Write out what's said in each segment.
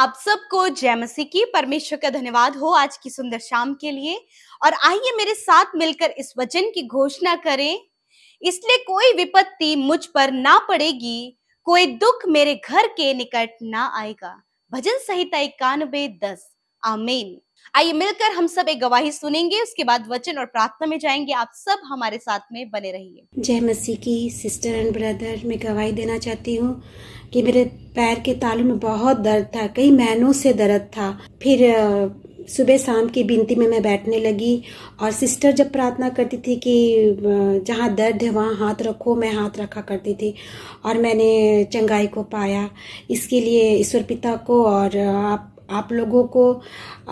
आप सबको जय मसीह की परमेश्वर का धन्यवाद हो आज की सुंदर शाम के लिए और आइए मेरे साथ मिलकर इस वचन की घोषणा करें इसलिए कोई विपत्ति मुझ पर ना पड़ेगी कोई दुख मेरे घर के निकट ना आएगा भजन संहिता इक्यानवे दस आमीन आइए मिलकर हम सब एक गवाही सुनेंगे उसके बाद वचन और प्रार्थना में जाएंगे आप सब हमारे साथ में बने रहिए जय मसीह की सिस्टर एंड ब्रदर मैं गवाही देना चाहती हूँ कि मेरे पैर के तालू में बहुत दर्द था कई महीनों से दर्द था फिर सुबह शाम की बिनती में मैं बैठने लगी और सिस्टर जब प्रार्थना करती थी कि जहाँ दर्द है वहाँ हाथ रखो मैं हाथ रखा करती थी और मैंने चंगाई को पाया इसके लिए ईश्वर पिता को और आप आप लोगों को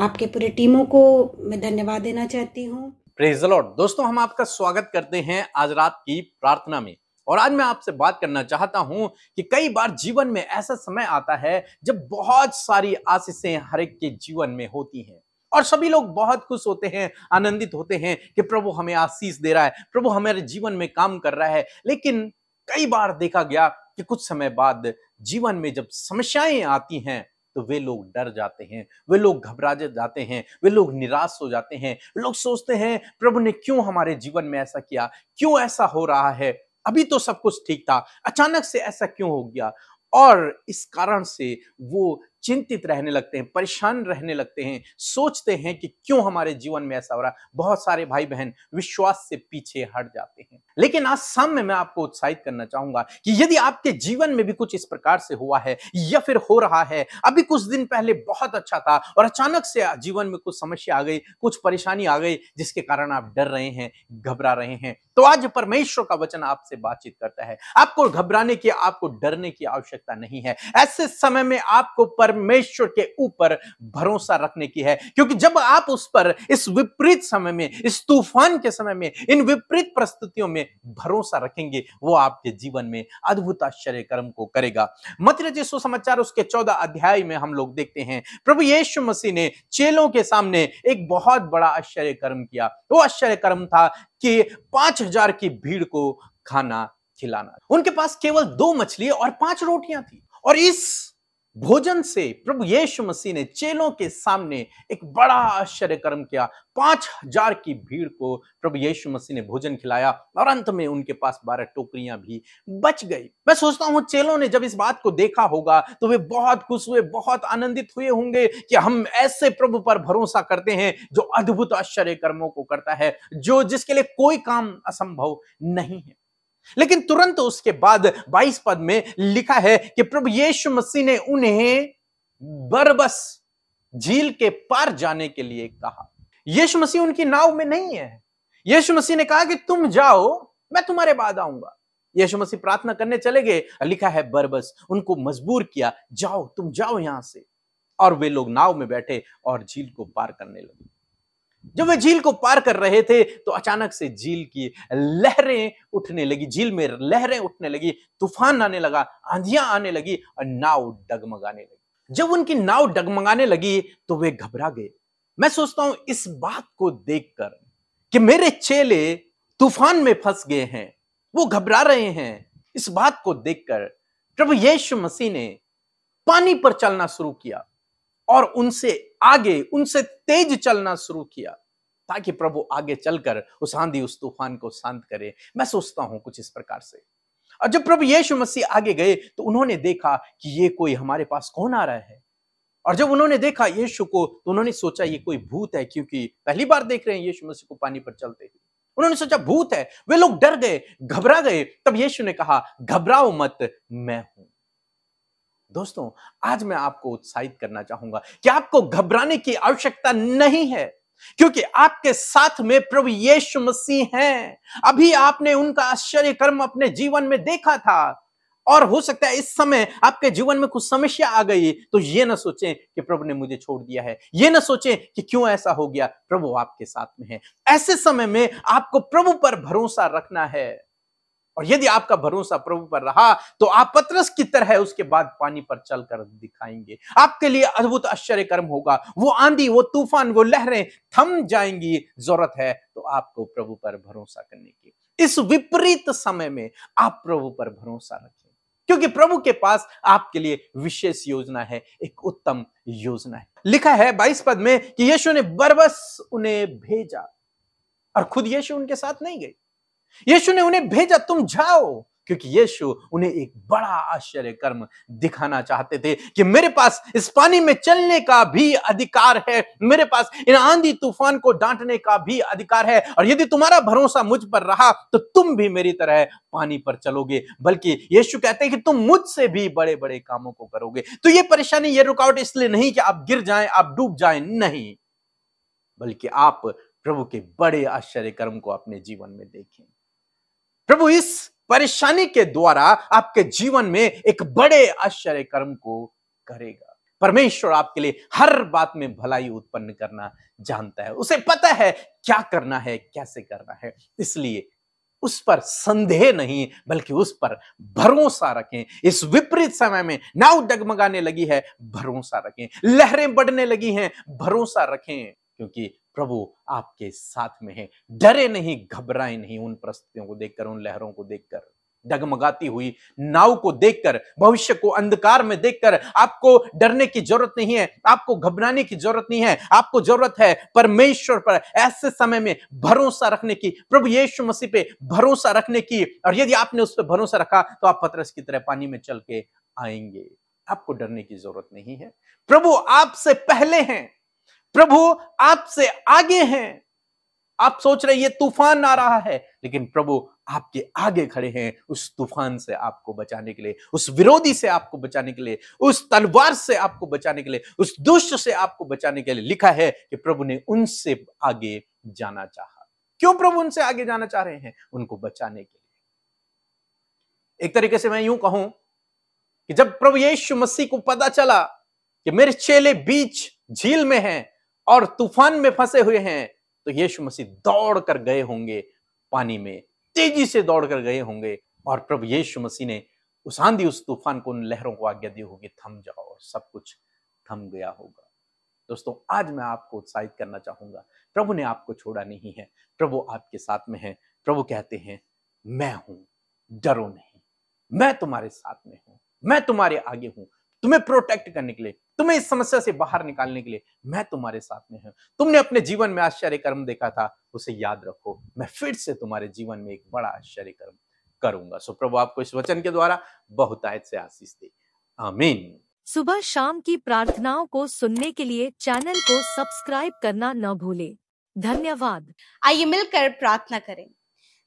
आपके पूरे टीमों को मैं धन्यवाद देना चाहती हूँ दोस्तों हम आपका स्वागत करते हैं आज रात की प्रार्थना में और आज मैं आपसे बात करना चाहता हूं कि कई बार जीवन में ऐसा समय आता है जब बहुत सारी आशीषें हर एक के जीवन में होती हैं और सभी लोग बहुत खुश होते हैं आनंदित होते हैं कि प्रभु हमें आशीष दे रहा है प्रभु हमारे जीवन में काम कर रहा है लेकिन कई बार देखा गया कि कुछ समय बाद जीवन में जब समस्याएं आती हैं तो वे लोग डर जाते हैं वे लोग घबरा जाते हैं वे लोग निराश हो जाते हैं लोग सोचते हैं प्रभु ने क्यों हमारे जीवन में ऐसा किया क्यों ऐसा हो रहा है अभी तो सब कुछ ठीक था अचानक से ऐसा क्यों हो गया और इस कारण से वो चिंतित रहने लगते हैं परेशान रहने लगते हैं सोचते हैं कि क्यों हमारे जीवन में ऐसा हो रहा बहुत सारे भाई बहन विश्वास से पीछे हट जाते हैं लेकिन आज शाम में मैं आपको उत्साहित करना चाहूंगा कि यदि आपके जीवन में भी कुछ इस प्रकार से हुआ है या फिर हो रहा है अभी कुछ दिन पहले बहुत अच्छा था और अचानक से जीवन में कुछ समस्या आ गई कुछ परेशानी आ गई जिसके कारण आप डर रहे हैं घबरा रहे हैं तो आज परमेश्वर का वचन आपसे बातचीत करता है आपको घबराने की आपको डरने की आवश्यकता नहीं है ऐसे समय में आपको पर परमेश्वर के ऊपर भरोसा रखने की है क्योंकि जब आप उस पर इस विपरीत समय में इस तूफान के समय में इन विपरीत परिस्थितियों में भरोसा रखेंगे वो आपके जीवन में अद्भुत आश्चर्य कर्म को करेगा मतलब जैसो समाचार उसके चौदह अध्याय में हम लोग देखते हैं प्रभु यीशु मसीह ने चेलों के सामने एक बहुत बड़ा आश्चर्य कर्म किया वो आश्चर्य कर्म था कि पांच हजार की भीड़ को खाना खिलाना उनके पास केवल दो मछली और पांच रोटियां थी और इस भोजन से प्रभु यीशु मसीह ने चेलों के सामने एक बड़ा आश्चर्य कर्म किया पांच हजार की भीड़ को प्रभु यीशु मसीह ने भोजन खिलाया और अंत में उनके पास बारह टोकरियां भी बच गई मैं सोचता हूं चेलों ने जब इस बात को देखा होगा तो वे बहुत खुश हुए बहुत आनंदित हुए होंगे कि हम ऐसे प्रभु पर भरोसा करते हैं जो अद्भुत आश्चर्य कर्मों को करता है जो जिसके लिए कोई काम असंभव नहीं है लेकिन तुरंत उसके बाद 22 पद में लिखा है कि प्रभु यीशु मसीह ने उन्हें बरबस झील के पार जाने के लिए कहा यीशु मसीह उनकी नाव में नहीं है यीशु मसीह ने कहा कि तुम जाओ मैं तुम्हारे बाद आऊंगा यीशु मसीह प्रार्थना करने चले गए लिखा है बरबस उनको मजबूर किया जाओ तुम जाओ यहां से और वे लोग नाव में बैठे और झील को पार करने लगे जब वे झील को पार कर रहे थे तो अचानक से झील की लहरें उठने लगी झील में लहरें उठने लगी तूफान आने लगा आंधियां आने लगी और नाव डगमगाने लगी जब उनकी नाव डगमगाने लगी तो वे घबरा गए मैं सोचता हूं इस बात को देखकर कि मेरे चेले तूफान में फंस गए हैं वो घबरा रहे हैं इस बात को देखकर प्रभु यीशु मसीह ने पानी पर चलना शुरू किया और उनसे आगे उनसे तेज चलना शुरू किया ताकि प्रभु आगे चलकर उस आंधी उस तूफान को शांत करे मैं सोचता हूं कुछ इस प्रकार से और जब प्रभु यीशु मसीह आगे गए तो उन्होंने देखा कि ये कोई हमारे पास कौन आ रहा है और जब उन्होंने देखा यीशु को तो उन्होंने सोचा ये कोई भूत है क्योंकि पहली बार देख रहे हैं यीशु मसीह को पानी पर चलते हुए उन्होंने सोचा भूत है वे लोग डर गए घबरा गए तब यीशु ने कहा घबराओ मत मैं हूं दोस्तों आज मैं आपको उत्साहित करना चाहूंगा कि आपको घबराने की आवश्यकता नहीं है क्योंकि आपके साथ में प्रभु यीशु मसीह हैं अभी आपने उनका आश्चर्य कर्म अपने जीवन में देखा था और हो सकता है इस समय आपके जीवन में कुछ समस्या आ गई तो ये ना सोचें कि प्रभु ने मुझे छोड़ दिया है ये ना सोचें कि क्यों ऐसा हो गया प्रभु आपके साथ में है ऐसे समय में आपको प्रभु पर भरोसा रखना है और यदि आपका भरोसा प्रभु पर रहा तो आप पत्रस की तरह उसके बाद पानी पर चलकर दिखाएंगे आपके लिए अद्भुत आश्चर्य कर्म होगा वो आंधी वो तूफान वो लहरें थम जाएंगी जरूरत है तो आपको प्रभु पर भरोसा करने की इस विपरीत समय में आप प्रभु पर भरोसा रखें क्योंकि प्रभु के पास आपके लिए विशेष योजना है एक उत्तम योजना है लिखा है बाईस पद में कि यीशु ने बरबस उन्हें भेजा और खुद यीशु उनके साथ नहीं गई यीशु ने उन्हें भेजा तुम जाओ क्योंकि यीशु उन्हें एक बड़ा आश्चर्य कर्म दिखाना चाहते थे कि मेरे पास इस पानी में चलने का भी अधिकार है मेरे पास इन आंधी तूफान को डांटने का भी अधिकार है और यदि तुम्हारा भरोसा मुझ पर रहा तो तुम भी मेरी तरह पानी पर चलोगे बल्कि यीशु कहते हैं कि तुम मुझसे भी बड़े बड़े कामों को करोगे तो ये परेशानी ये रुकावट इसलिए नहीं कि आप गिर जाए आप डूब जाए नहीं बल्कि आप प्रभु के बड़े आश्चर्य कर्म को अपने जीवन में देखें प्रभु इस परेशानी के द्वारा आपके जीवन में एक बड़े आश्चर्य कर्म को करेगा परमेश्वर आपके लिए हर बात में भलाई उत्पन्न करना जानता है उसे पता है क्या करना है कैसे करना है इसलिए उस पर संदेह नहीं बल्कि उस पर भरोसा रखें इस विपरीत समय में नाव डगमगाने लगी है भरोसा रखें लहरें बढ़ने लगी हैं भरोसा रखें क्योंकि प्रभु आपके साथ में है डरे नहीं घबराए नहीं उन परिस्थितियों को देखकर उन लहरों को देखकर डगमगाती हुई नाव को देखकर भविष्य को अंधकार में देखकर आपको डरने की जरूरत नहीं है आपको घबराने की जरूरत नहीं है आपको जरूरत है परमेश्वर पर ऐसे समय में भरोसा रखने की प्रभु यीशु मसीह पे भरोसा रखने की और यदि आपने उस पर भरोसा रखा तो आप पतरस की तरह पानी में चल के आएंगे आपको डरने की जरूरत नहीं है प्रभु आपसे पहले हैं प्रभु आपसे आगे हैं आप सोच रहे ये तूफान आ रहा है लेकिन प्रभु आपके आगे खड़े हैं उस तूफान से आपको बचाने के लिए उस विरोधी से आपको बचाने के लिए उस तलवार से आपको बचाने के लिए उस दुष्ट से आपको बचाने के लिए लिखा है कि प्रभु ने उनसे आगे जाना चाहा क्यों प्रभु उनसे आगे जाना चाह रहे हैं उनको बचाने के लिए एक तरीके से मैं यूं कहूं कि जब प्रभु यीशु मसीह को पता चला कि मेरे चेले बीच झील में हैं और तूफान में फंसे हुए हैं तो यीशु मसीह दौड़ कर गए होंगे पानी में तेजी से दौड़ कर गए होंगे और प्रभु यीशु मसीह ने उस आंधी उस तूफान को उन लहरों को आज्ञा दी होगी थम जाओ सब कुछ थम गया होगा दोस्तों आज मैं आपको उत्साहित करना चाहूंगा प्रभु ने आपको छोड़ा नहीं है प्रभु आपके साथ में है प्रभु कहते हैं मैं हूं डरो नहीं मैं तुम्हारे साथ में हूं मैं तुम्हारे आगे हूं तुम्हें प्रोटेक्ट करने के लिए तुम्हें इस समस्या से बाहर निकालने के लिए मैं तुम्हारे साथ में हूं तुमने अपने जीवन में आश्चर्य कर्म देखा था उसे याद रखो मैं फिर से तुम्हारे जीवन में एक बड़ा आश्चर्य कर्म करूंगा सो प्रभु आपको इस वचन के द्वारा बहुतायत से आशीष दे आमीन सुबह शाम की प्रार्थनाओं को सुनने के लिए चैनल को सब्सक्राइब करना न भूले धन्यवाद आइए मिलकर प्रार्थना करें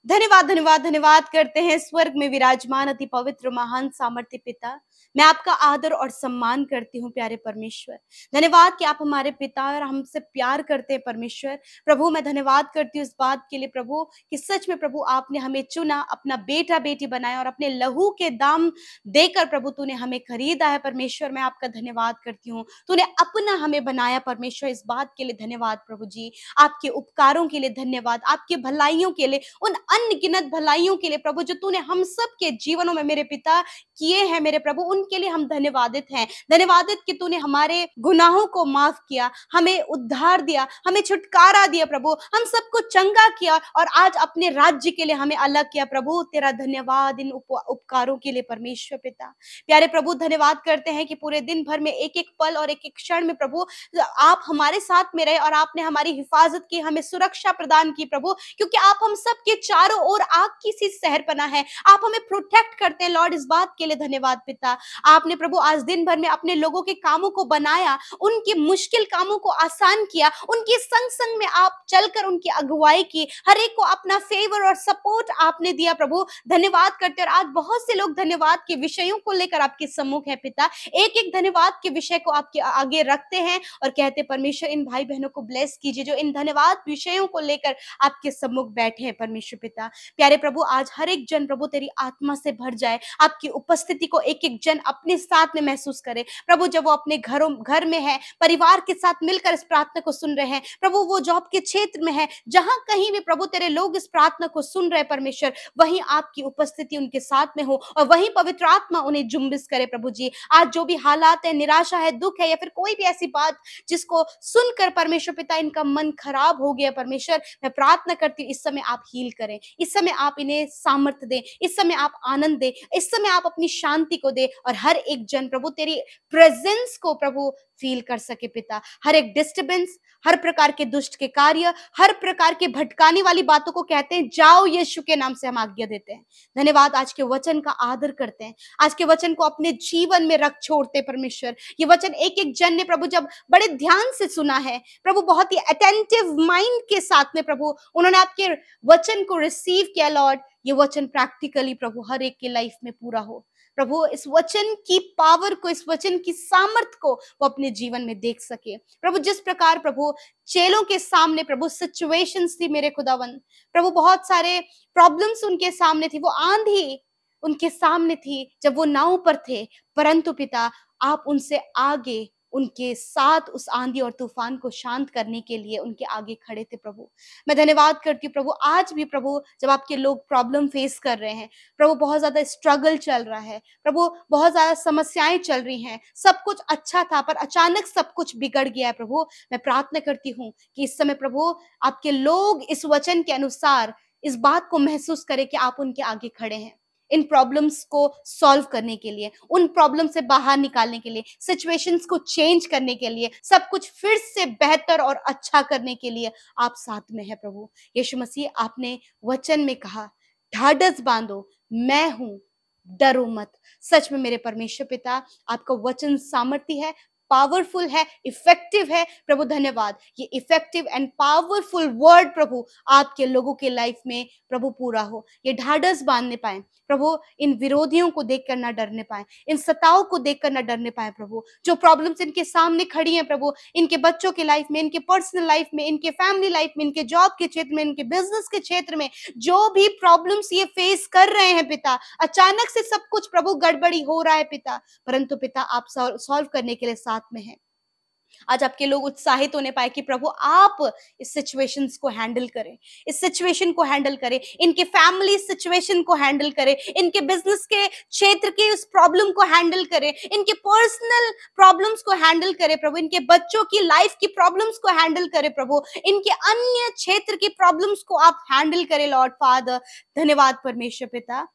धन्यवाद धन्यवाद धन्यवाद करते हैं स्वर्ग में विराजमान अति पवित्र महान सामर्थ्य पिता मैं आपका आदर और सम्मान करती हूँ प्यारे परमेश्वर धन्यवाद कि आप हमारे पिता और हमसे प्यार करते हैं परमेश्वर प्रभु मैं धन्यवाद करती हूँ इस बात के लिए प्रभु कि सच में प्रभु आपने हमें चुना अपना बेटा बेटी बनाया और अपने लहू के दाम देकर प्रभु तूने हमें खरीदा है परमेश्वर मैं आपका धन्यवाद करती हूँ तूने अपना हमें बनाया परमेश्वर इस बात के लिए धन्यवाद प्रभु जी आपके उपकारों के लिए धन्यवाद आपके भलाइयों के लिए उन अनगिनत भलाइयों के लिए प्रभु जो तूने हम सब के जीवनों में मेरे पिता किए हैं मेरे प्रभु उनके लिए हम धन्यवादित हैं धन्यवादित कि तूने हमारे गुनाहों को माफ किया हमें उद्धार दिया हमें छुटकारा दिया प्रभु हम सबको चंगा किया और आज अपने राज्य के लिए हमें अलग किया प्रभु तेरा धन्यवाद इन उप, उपकारों के लिए परमेश्वर पिता प्यारे प्रभु धन्यवाद करते हैं कि पूरे दिन भर में एक एक पल और एक एक क्षण में प्रभु आप हमारे साथ में रहे और आपने हमारी हिफाजत की हमें सुरक्षा प्रदान की प्रभु क्योंकि आप हम सबके चारों ओर आग की सी सहर बना है आप हमें प्रोटेक्ट करते हैं लॉर्ड इस बात के लिए लिए धन्यवाद पिता आपने प्रभु आज दिन भर में अपने लोगों के कामों को बनाया उनके मुश्किल कामों को आसान किया उनके संग संग में आप चलकर उनकी अगुवाई की हर एक को अपना फेवर और सपोर्ट आपने दिया प्रभु धन्यवाद करते और आज बहुत से लोग धन्यवाद के विषयों को लेकर आपके सम्मुख है पिता एक एक धन्यवाद के विषय को आपके आगे रखते हैं और कहते परमेश्वर इन भाई बहनों को ब्लेस कीजिए जो इन धन्यवाद विषयों को लेकर आपके सम्मुख बैठे हैं परमेश्वर पिता प्यारे प्रभु आज हर एक जन प्रभु तेरी आत्मा से भर जाए आपकी उप उपस्थिति को एक एक जन अपने साथ में महसूस करे प्रभु जब वो अपने घरों घर में है परिवार के साथ मिलकर इस प्रार्थना को सुन रहे हैं प्रभु वो जॉब के क्षेत्र में है जहां कहीं भी प्रभु तेरे लोग इस प्रार्थना को सुन रहे परमेश्वर वहीं आपकी उपस्थिति उनके साथ में हो और वहीं पवित्र आत्मा उन्हें जुम्बिस करे प्रभु जी आज जो भी हालात है निराशा है दुख है या फिर कोई भी ऐसी बात जिसको सुनकर परमेश्वर पिता इनका मन खराब हो गया परमेश्वर मैं प्रार्थना करती हूँ इस समय आप हील करें इस समय आप इन्हें सामर्थ्य दें इस समय आप आनंद दें इस समय आप अपने अपनी शांति को दे और हर एक जन प्रभु तेरी प्रेजेंस को प्रभु फील कर सके पिता हर एक डिस्टर्बेंस हर प्रकार के दुष्ट के कार्य हर प्रकार के भटकाने वाली बातों को कहते हैं जाओ यीशु के नाम से हम आज्ञा देते हैं धन्यवाद आज के वचन का आदर करते हैं आज के वचन को अपने जीवन में रख छोड़ते परमेश्वर ये वचन एक एक जन ने प्रभु जब बड़े ध्यान से सुना है प्रभु बहुत ही अटेंटिव माइंड के साथ में प्रभु उन्होंने आपके वचन को रिसीव किया लॉर्ड ये वचन प्रैक्टिकली प्रभु हर एक के लाइफ में पूरा हो प्रभु इस वचन की पावर को इस वचन की सामर्थ को वो अपने जीवन में देख सके प्रभु जिस प्रकार प्रभु चेलों के सामने प्रभु सिचुएशंस थी मेरे खुदावन प्रभु बहुत सारे प्रॉब्लम्स उनके सामने थी वो आंधी उनके सामने थी जब वो नाव पर थे परंतु पिता आप उनसे आगे उनके साथ उस आंधी और तूफान को शांत करने के लिए उनके आगे खड़े थे प्रभु मैं धन्यवाद करती हूँ प्रभु आज भी प्रभु जब आपके लोग प्रॉब्लम फेस कर रहे हैं प्रभु बहुत ज़्यादा स्ट्रगल चल रहा है प्रभु बहुत ज़्यादा समस्याएं चल रही हैं सब कुछ अच्छा था पर अचानक सब कुछ बिगड़ गया है प्रभु मैं प्रार्थना करती हूँ कि इस समय प्रभु आपके लोग इस वचन के अनुसार इस बात को महसूस करें कि आप उनके आगे खड़े हैं इन प्रॉब्लम्स को सॉल्व करने के लिए उन प्रॉब्लम से बाहर निकालने के लिए सिचुएशंस को चेंज करने के लिए सब कुछ फिर से बेहतर और अच्छा करने के लिए आप साथ में है प्रभु यीशु मसीह आपने वचन में कहा ढाडस बांधो मैं हूं डरो मत सच में मेरे परमेश्वर पिता आपका वचन सामर्थ्य है पावरफुल है इफेक्टिव है प्रभु धन्यवाद ये इफेक्टिव एंड पावरफुल वर्ड प्रभु आपके लोगों के लाइफ में प्रभु पूरा हो ये ढाडस बांधने पाए प्रभु इन विरोधियों को कर ना डरने पाए इन सताओं को देख कर ना डरने पाए प्रभु जो प्रॉब्लम्स इनके सामने खड़ी हैं प्रभु इनके बच्चों के लाइफ में इनके पर्सनल लाइफ में इनके फैमिली लाइफ में इनके जॉब के क्षेत्र में इनके बिजनेस के क्षेत्र में जो भी प्रॉब्लम्स ये फेस कर रहे हैं पिता अचानक से सब कुछ प्रभु गड़बड़ी हो रहा है पिता परंतु पिता आप सॉल्व करने के लिए साथ में है आज आपके लोग उत्साहित होने पाए कि प्रभु आप इस सिचुएशन को हैंडल करें इस सिचुएशन को हैंडल करें इनके फैमिली सिचुएशन को हैंडल करें इनके बिजनेस के क्षेत्र के उस प्रॉब्लम को हैंडल करें इनके पर्सनल प्रॉब्लम्स को हैंडल करें प्रभु इनके बच्चों की लाइफ की प्रॉब्लम्स को हैंडल करें प्रभु इनके अन्य क्षेत्र की प्रॉब्लम्स को आप हैंडल करें लॉर्ड फादर धन्यवाद परमेश्वर पिता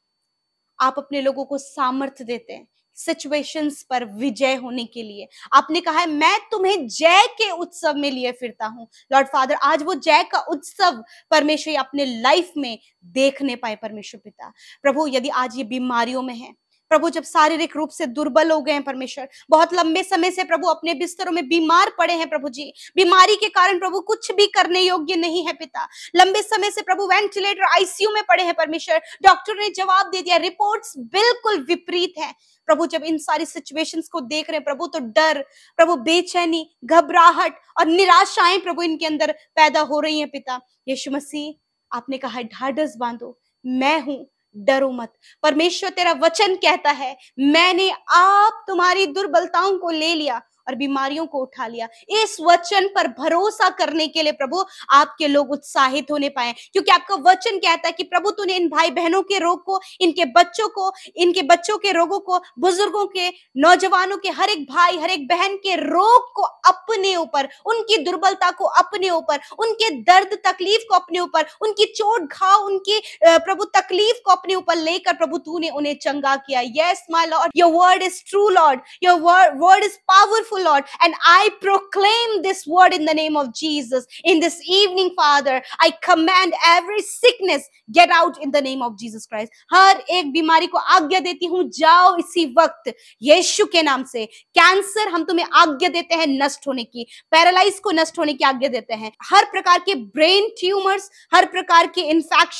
आप अपने लोगों को सामर्थ्य देते हैं सिचुएशंस पर विजय होने के लिए आपने कहा है मैं तुम्हें जय के उत्सव में लिए फिरता हूं लॉर्ड फादर आज वो जय का उत्सव परमेश्वर अपने लाइफ में देखने पाए परमेश्वर पिता प्रभु यदि आज ये बीमारियों में है प्रभु जब शारीरिक रूप से दुर्बल हो गए हैं परमेश्वर बहुत लंबे समय से प्रभु अपने बिस्तरों में बीमार पड़े हैं प्रभु जी बीमारी के कारण प्रभु कुछ भी करने योग्य नहीं है पिता लंबे समय से प्रभु वेंटिलेटर आईसीयू में पड़े हैं परमेश्वर डॉक्टर ने जवाब दे दिया रिपोर्ट्स बिल्कुल विपरीत है प्रभु जब इन सारी सिचुएशंस को देख रहे हैं प्रभु तो डर प्रभु बेचैनी घबराहट और निराशाएं प्रभु इनके अंदर पैदा हो रही हैं पिता यीशु मसीह आपने कहा है ढाढ़स बांधो मैं हूं डरो मत परमेश्वर तेरा वचन कहता है मैंने आप तुम्हारी दुर्बलताओं को ले लिया और बीमारियों को उठा लिया इस वचन पर भरोसा करने के लिए प्रभु आपके लोग उत्साहित होने पाए क्योंकि आपका वचन कहता है कि प्रभु तूने इन भाई बहनों के रोग को इनके बच्चों को इनके बच्चों के रोगों को बुजुर्गों के नौजवानों के हर एक भाई हर एक बहन के रोग को अपने ऊपर उनकी दुर्बलता को अपने ऊपर उनके दर्द तकलीफ को अपने ऊपर उनकी चोट घाव उनकी प्रभु तकलीफ को अपने ऊपर लेकर प्रभु तूने उन्हें चंगा किया yes my lord your word is true lord your word is powerful you, Lord. And I proclaim this word in the name of Jesus. In this evening, Father, I command every sickness get out in the name of Jesus Christ. हर एक बीमारी को आज्ञा देती हूँ जाओ इसी वक्त यीशु के नाम से कैंसर हम तुम्हें आज्ञा देते हैं नष्ट होने की पैरालाइज को नष्ट होने की आज्ञा देते हैं हर प्रकार के ब्रेन ट्यूमर्स हर प्रकार के इंफेक्शन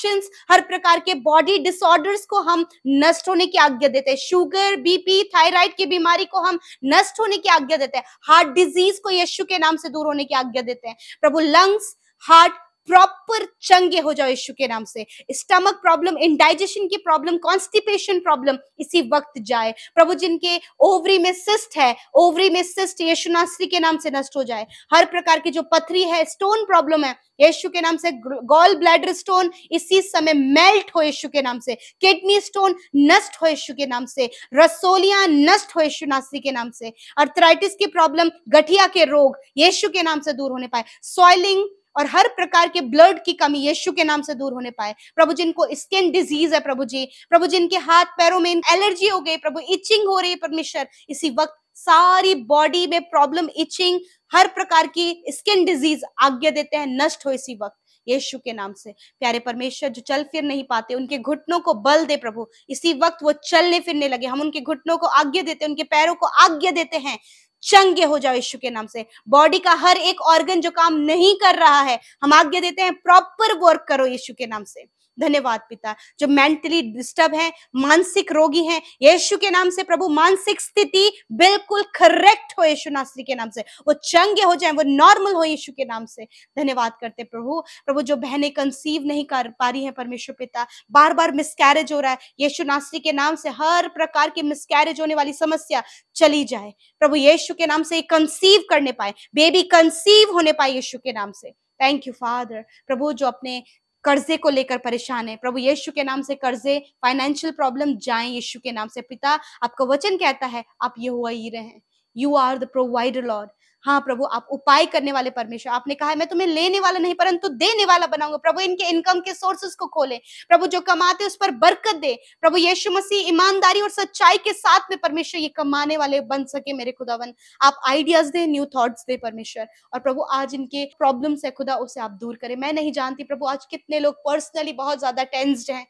हर प्रकार के बॉडी डिसऑर्डर्स को हम नष्ट होने की आज्ञा देते हैं शुगर बीपी थायराइड की बीमारी को हम नष्ट होने की आज्ञा देते देते हैं हार्ट डिजीज को यीशु के नाम से दूर होने की आज्ञा देते हैं प्रभु लंग्स हार्ट प्रॉपर चंगे हो जाओ यीशु के नाम से स्टमक प्रॉब्लम इनडाइजेशन की प्रॉब्लम कॉन्स्टिपेशन प्रॉब्लम इसी वक्त जाए प्रभु जिनके ओवरी में सिस्ट है ओवरी में सिस्ट यीशु के नाम से नष्ट हो जाए हर प्रकार की जो पथरी है स्टोन प्रॉब्लम है यीशु के नाम से गॉल ब्लैडर स्टोन इसी समय मेल्ट हो यीशु के नाम से किडनी स्टोन नष्ट हो यीशु के नाम से रसोलियां नष्ट हो यीशु नासरी के नाम से अर्थराइटिस की प्रॉब्लम गठिया के रोग यीशु के नाम से दूर होने पाए सॉइलिंग और हर प्रकार के ब्लड की कमी यीशु के नाम से दूर होने पाए प्रभु जिनको स्किन डिजीज है प्रभु जी प्रभु जिनके हाथ पैरों में एलर्जी हो गई प्रभु इचिंग हो रही है परमेश्वर इसी वक्त सारी बॉडी में प्रॉब्लम इचिंग हर प्रकार की स्किन डिजीज आज्ञा देते हैं नष्ट हो इसी वक्त यीशु के नाम से प्यारे परमेश्वर जो चल फिर नहीं पाते उनके घुटनों को बल दे प्रभु इसी वक्त वो चलने फिरने लगे हम उनके घुटनों को आज्ञा देते हैं उनके पैरों को आज्ञा देते हैं चंगे हो जाओ यीशु के नाम से बॉडी का हर एक ऑर्गन जो काम नहीं कर रहा है हम आज्ञा देते हैं प्रॉपर वर्क करो यीशु के नाम से धन्यवाद पिता जो मेंटली डिस्टर्ब है मानसिक रोगी है यीशु के नाम से प्रभु मानसिक स्थिति बिल्कुल करेक्ट हो यीशु नास्त्री के नाम से वो चंगे हो जाए वो नॉर्मल हो यीशु के नाम से धन्यवाद करते प्रभु प्रभु जो बहने कंसीव नहीं कर पा रही है परमेश्वर पिता बार बार मिसकैरेज हो रहा है यीशु नास्त्री के नाम से हर प्रकार की मिसकैरेज होने वाली समस्या चली जाए प्रभु यीशु के नाम से कंसीव करने पाए बेबी कंसीव होने पाए यीशु के नाम से थैंक यू फादर प्रभु जो अपने कर्जे को लेकर परेशान है प्रभु यीशु के नाम से कर्जे फाइनेंशियल प्रॉब्लम जाए यीशु के नाम से पिता आपका वचन कहता है आप ये हुआ ही रहे you are the provider lord हाँ प्रभु आप उपाय करने वाले परमेश्वर आपने कहा है मैं तुम्हें लेने वाला नहीं परंतु देने वाला बनाऊंगा प्रभु इनके इनकम के सोर्सेस को खोले प्रभु जो कमाते उस पर बरकत दे प्रभु यीशु मसीह ईमानदारी और सच्चाई के साथ में परमेश्वर ये कमाने वाले बन सके मेरे खुदावन आप आइडियाज दे न्यू थॉट्स दे परमेश्वर और प्रभु आज इनके प्रॉब्लम्स है खुदा उसे आप दूर करें मैं नहीं जानती प्रभु आज कितने लोग पर्सनली बहुत ज्यादा टेंस्ड हैं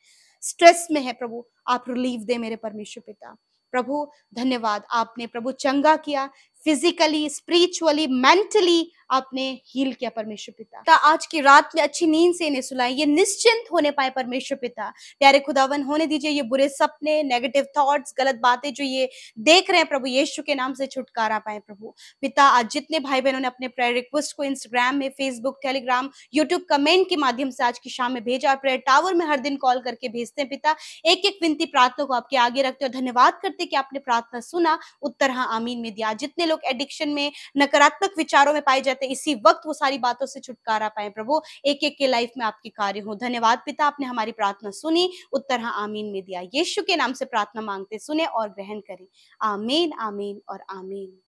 स्ट्रेस में है प्रभु आप रिलीफ दे मेरे परमेश्वर पिता प्रभु धन्यवाद आपने प्रभु चंगा किया फिजिकली स्पिरिचुअली मेंटली आपने हील किया परमेश्वर पिता ता आज की रात में अच्छी नींद से इन्हें सुलाए ये निश्चिंत होने पाए परमेश्वर पिता प्यारे खुदावन होने दीजिए ये बुरे सपने नेगेटिव थॉट्स गलत बातें जो ये देख रहे हैं प्रभु यीशु के नाम से छुटकारा पाए प्रभु पिता आज जितने भाई बहनों ने अपने प्रेयर रिक्वेस्ट को इंस्टाग्राम में फेसबुक टेलीग्राम यूट्यूब कमेंट के माध्यम से आज की शाम में भेजा और प्रेयर टावर में हर दिन कॉल करके भेजते हैं पिता एक एक विनती प्रार्थना को आपके आगे रखते और धन्यवाद करते कि आपने प्रार्थना सुना उत्तर हाँ आमीन में दिया जितने लोग एडिक्शन में नकारात्मक विचारों में पाए जाते हैं इसी वक्त वो सारी बातों से छुटकारा पाए प्रभु एक एक के लाइफ में आपके कार्य हो धन्यवाद पिता आपने हमारी प्रार्थना सुनी उत्तर हाँ आमीन में दिया यीशु के नाम से प्रार्थना मांगते सुने और ग्रहण करें आमीन आमीन और आमीन